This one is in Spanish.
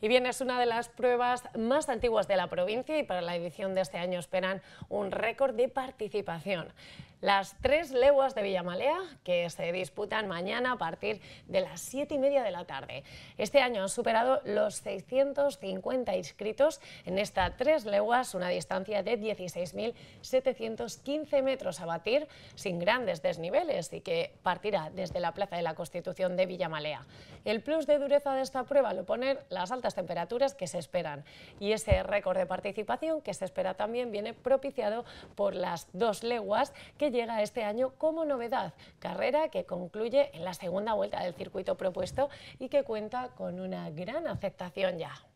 Y bien, es una de las pruebas más antiguas de la provincia y para la edición de este año esperan un récord de participación las tres leguas de Villamalea que se disputan mañana a partir de las siete y media de la tarde. Este año han superado los 650 inscritos en esta tres leguas, una distancia de 16.715 metros a batir sin grandes desniveles y que partirá desde la Plaza de la Constitución de Villamalea. El plus de dureza de esta prueba lo ponen las altas temperaturas que se esperan y ese récord de participación que se espera también viene propiciado por las dos leguas que llega este año como novedad, carrera que concluye en la segunda vuelta del circuito propuesto y que cuenta con una gran aceptación ya.